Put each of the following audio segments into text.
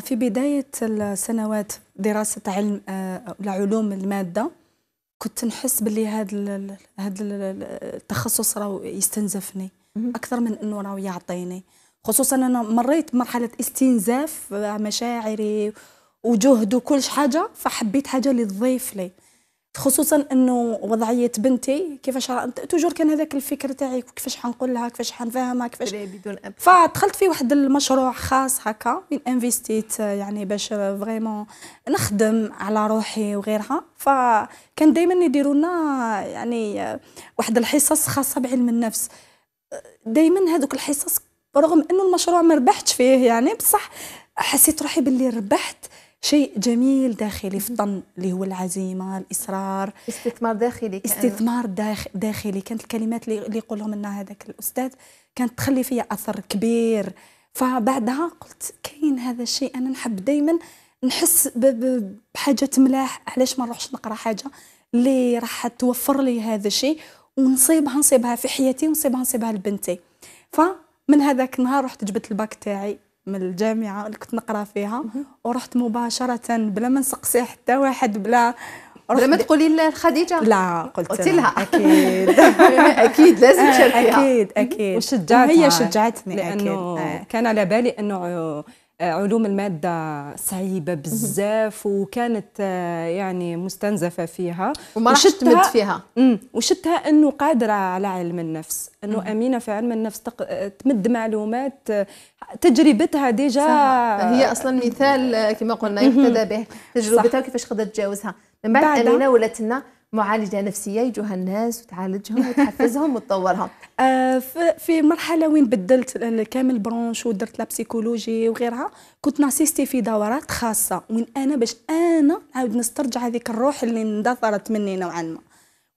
في بداية السنوات دراسة علم آه، لعلوم المادة كنت نحس باللي هذا هذا التخصص راه يستنزفني اكثر من انه راه يعطيني خصوصا انا مريت مرحله استنزاف آه، مشاعري وجهد وكل حاجه فحبيت حاجه اللي تضيف لي خصوصا انه وضعيه بنتي كيفاش توجور كان هذاك الفكر تاعي كيفاش حنقول لها كيفاش حنفهمها كيفاش فدخلت في واحد المشروع خاص هكا من انفستيت آه، يعني باش فريمون نخدم على روحي وغيرها فكان دائما يديروا لنا يعني آه، واحد الحصص خاصه بعلم النفس آه، دائما هذوك الحصص رغم انه المشروع ما ربحتش فيه يعني بصح حسيت روحي باللي ربحت شيء جميل داخلي في الطن اللي هو العزيمه الاصرار استثمار داخلي كأنه. استثمار داخلي كانت الكلمات اللي يقولهم لنا هذاك الاستاذ كانت تخلي فيا اثر كبير فبعدها قلت كاين هذا الشيء انا نحب دائما نحس بحاجه تملاح علاش ما نروحش نقرا حاجه اللي راح توفر لي هذا الشيء ونصيبها نصيبها في حياتي ونصيبها نصيبها لبنتي فمن هذاك النهار رحت جبت الباك تاعي من الجامعه اللي كنت نقرا فيها ورحت مباشره بلا ما نسقسي حتى واحد بلا بلا ما تقولي لخديجه لا قلت قلت لها اكيد اكيد لازم تشاركيها اكيد اكيد وشجعتها هي شجعتني لانه أكيد. آه. كان على بالي انه علوم المادة صعيبة بزاف وكانت آه، يعني مستنزفة فيها وما راح تمد فيها وشتها أنه قادرة على علم النفس أنه أمينة في علم النفس آه، تمد معلومات آه، تجربتها ديجا هي أصلا مثال كما قلنا يقتدى به تجربتها وكيفاش قدرت تجاوزها من بعد أمينة ولات لنا معالجه نفسيه يجوها الناس وتعالجهم وتحفزهم وتطورهم آه، في مرحله وين بدلت كامل برونش ودرت لابسيكولوجي وغيرها كنت ناسيستي في دورات خاصه وين انا باش انا نعاود نسترجع هذيك الروح اللي اندثرت مني نوعا ما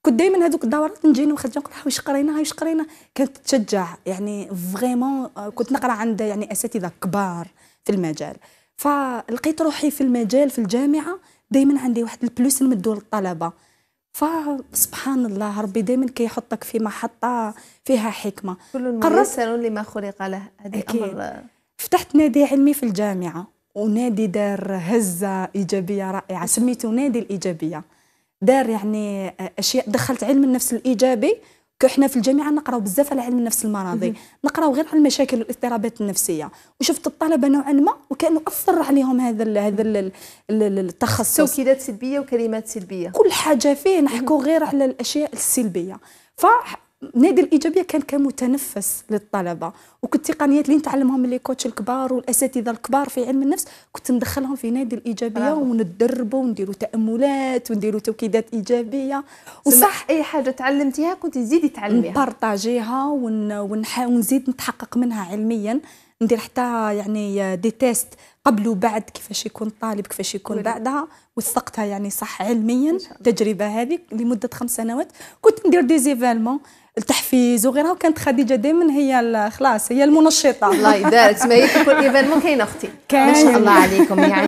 كنت دائما هذوك الدورات نجي نخرج نقول واش قرينا واش قرينا كانت تشجع يعني فريمون آه، كنت نقرا عند يعني اساتذه كبار في المجال فلقيت روحي في المجال في الجامعه دائما عندي واحد البلوس نمدو للطلبه فسبحان الله ربي دائما كيحطك في محطه فيها حكمه كل ميسر لما خلق له أكيد. امر فتحت نادي علمي في الجامعه ونادي دار هزه ايجابيه رائعه سميته نادي الايجابيه دار يعني اشياء دخلت علم النفس الايجابي كحنا في الجامعه نقراو بزاف على علم النفس المرضي نقراو غير على المشاكل والاضطرابات النفسيه وشفت الطلبه نوعا ما وكانوا اثر عليهم هذا الـ هذا ال التخصص توكيدات سلبيه وكلمات سلبيه كل حاجه فيه نحكوا غير على الاشياء السلبيه ف نادي الايجابيه كان كمتنفس للطلبه وكنت التقنيات اللي نتعلمهم من لي كوتش الكبار والاساتذه الكبار في علم النفس كنت ندخلهم في نادي الايجابيه وندربوا ونديروا تاملات ونديروا توكيدات ايجابيه وصح اي حاجه تعلمتيها كنت تزيدي تعلميها نبارطاجيها ونزيد نتحقق منها علميا ندير حتى يعني دي تيست قبل وبعد كيفاش يكون الطالب كيفاش يكون ولي. بعدها وثقتها يعني صح علميا التجربه هذه لمده خمس سنوات كنت ندير دي زيفالمون التحفيز وغيرها وكانت خديجه دائما هي خلاص الشخصيه المنشطه الله يبارك تما هي في كل ايفينمون كاينه اختي ما شاء الله عليكم يعني